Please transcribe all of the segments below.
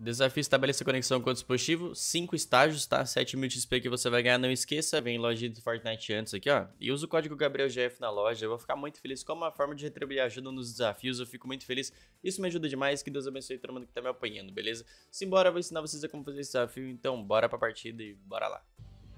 Desafio estabelecer conexão com o dispositivo. Cinco estágios, tá? 7 mil XP que você vai ganhar. Não esqueça, vem loja do Fortnite antes aqui, ó. E usa o código GabrielGF na loja. Eu vou ficar muito feliz. Como uma forma de retribuir ajuda nos desafios, eu fico muito feliz. Isso me ajuda demais. Que Deus abençoe todo mundo que tá me apanhando, beleza? Simbora, eu vou ensinar vocês a como fazer esse desafio. Então, bora pra partida e bora lá.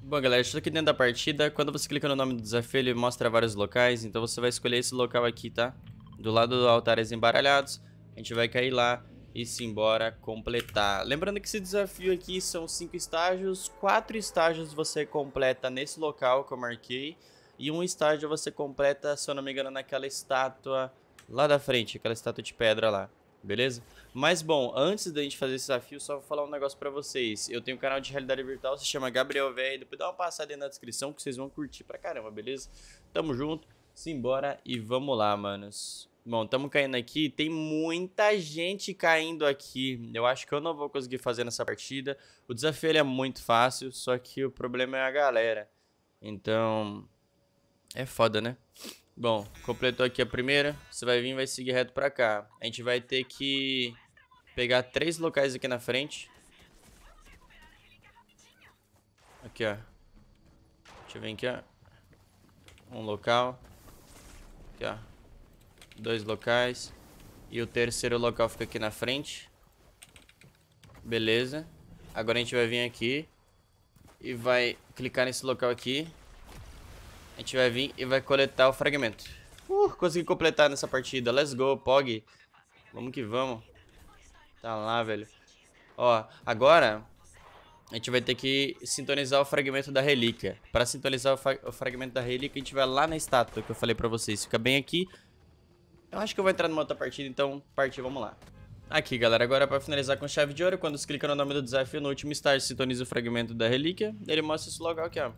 Bom, galera, estou aqui dentro da partida. Quando você clica no nome do desafio, ele mostra vários locais. Então, você vai escolher esse local aqui, tá? Do lado do altares é embaralhados. A gente vai cair lá e simbora completar. Lembrando que esse desafio aqui são 5 estágios, 4 estágios você completa nesse local que eu marquei e um estágio você completa, se eu não me engano, naquela estátua lá da frente, aquela estátua de pedra lá. Beleza? Mas bom, antes da gente fazer esse desafio, só vou falar um negócio pra vocês. Eu tenho um canal de realidade virtual, se chama Gabriel Véi, depois dá uma passada aí na descrição que vocês vão curtir pra caramba, beleza? Tamo junto, simbora e vamos lá, manos. Bom, estamos caindo aqui. Tem muita gente caindo aqui. Eu acho que eu não vou conseguir fazer nessa partida. O desafio é muito fácil, só que o problema é a galera. Então, é foda, né? Bom, completou aqui a primeira. Você vai vir e vai seguir reto pra cá. A gente vai ter que pegar três locais aqui na frente. Aqui, ó. Deixa eu vir aqui, ó. Um local. Aqui, ó. Dois locais. E o terceiro local fica aqui na frente. Beleza. Agora a gente vai vir aqui. E vai clicar nesse local aqui. A gente vai vir e vai coletar o fragmento. Uh, consegui completar nessa partida. Let's go, Pog. Vamos que vamos. Tá lá, velho. Ó, agora a gente vai ter que sintonizar o fragmento da relíquia. Para sintonizar o, o, fragmento da relíquia, a gente vai lá na estátua que eu falei para vocês. Fica bem aqui. Eu acho que eu vou entrar numa outra partida, então partiu, vamos lá. Aqui, galera, agora para finalizar com chave de ouro, quando você clica no nome do desafio, no último estágio, sintoniza o fragmento da relíquia. Ele mostra esse local aqui, ó.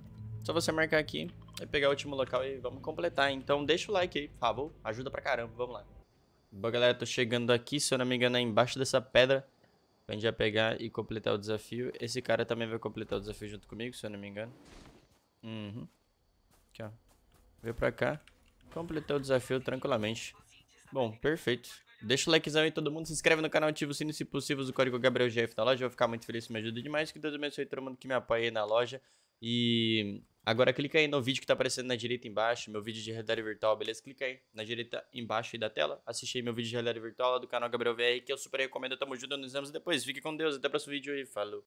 Só você marcar aqui, e pegar o último local e vamos completar. Então deixa o like aí, por favor, ajuda pra caramba, vamos lá. Bom, galera, tô chegando aqui, se eu não me engano é embaixo dessa pedra. Pra gente já pegar e completar o desafio. Esse cara também vai completar o desafio junto comigo, se eu não me engano. Uhum. Aqui, ó. Veio pra cá. Completou o desafio tranquilamente. Bom, perfeito. Deixa o likezão aí todo mundo, se inscreve no canal, ativa o sino se possível, o código GF da loja, eu vou ficar muito feliz, me ajuda demais, que Deus abençoe todo mundo que me apoia aí na loja. E agora clica aí no vídeo que tá aparecendo na direita embaixo, meu vídeo de realidade virtual, beleza? Clica aí na direita embaixo aí da tela, assiste aí meu vídeo de realidade virtual lá do canal Gabriel VR, que eu super recomendo, tamo junto, nos vemos depois, fique com Deus, até o próximo vídeo e falou!